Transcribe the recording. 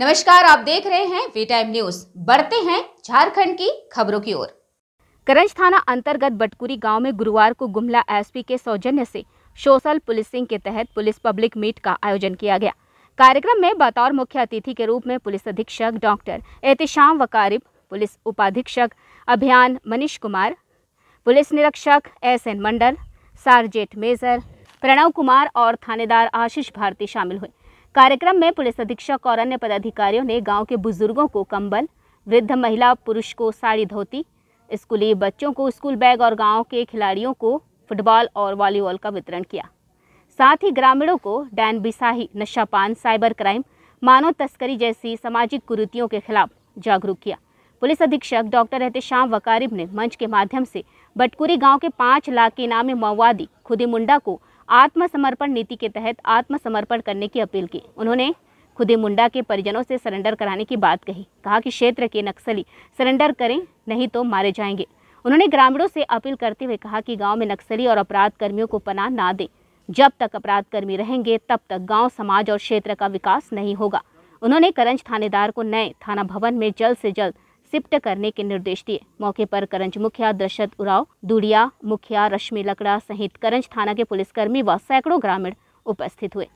नमस्कार आप देख रहे हैं वी टाइम न्यूज बढ़ते हैं झारखंड की खबरों की ओर करंज थाना अंतर्गत बटकुरी गांव में गुरुवार को गुमला एसपी के सौजन्य से सोशल पुलिसिंग के तहत पुलिस पब्लिक मीट का आयोजन किया गया कार्यक्रम में बतौर मुख्य अतिथि के रूप में पुलिस अधीक्षक डॉक्टर एहतिशाम वकारिब पुलिस उपाधीक्षक अभियान मनीष कुमार पुलिस निरीक्षक S N Mandal sergeant major Pranav Kumar और थानेदार आशीष भारती शामिल हुए कार्यक्रम में पुलिस अधीक्षक और अन्य पदाधिकारियों ने गांव के बुजुर्गों को कंबल वृद्ध महिला पुरुष को साड़ी धोती स्कूली बच्चों को स्कूल बैग और गाँव के खिलाड़ियों को फुटबॉल और वॉलीबॉल का वितरण किया साथ ही ग्रामीणों को डैन बिसाही नशापान साइबर क्राइम मानव तस्करी जैसी सामाजिक कुरीतियों के खिलाफ जागरूक किया पुलिस अधीक्षक डॉक्टर एहतशाम वकारिब ने मंच के माध्यम से बटकुरी गांव के पाँच लाख के इनामी माओवादी खुदी मुंडा को आत्मसमर्पण नीति के तहत आत्मसमर्पण करने की अपील की उन्होंने खुदे मुंडा के परिजनों से सरेंडर कराने की बात कही कहा कि क्षेत्र के नक्सली सरेंडर करें नहीं तो मारे जाएंगे उन्होंने ग्रामीणों से अपील करते हुए कहा कि गांव में नक्सली और अपराध कर्मियों को पनाह ना दें जब तक अपराध कर्मी रहेंगे तब तक गांव समाज और क्षेत्र का विकास नहीं होगा उन्होंने करंज थानेदार को नए थाना भवन में जल्द से जल्द शिफ्ट करने के निर्देश दिए मौके पर करंज मुखिया दशरथ उराव दूड़िया मुखिया रश्मि लकड़ा सहित करंज थाना के पुलिसकर्मी व सैकड़ों ग्रामीण उपस्थित हुए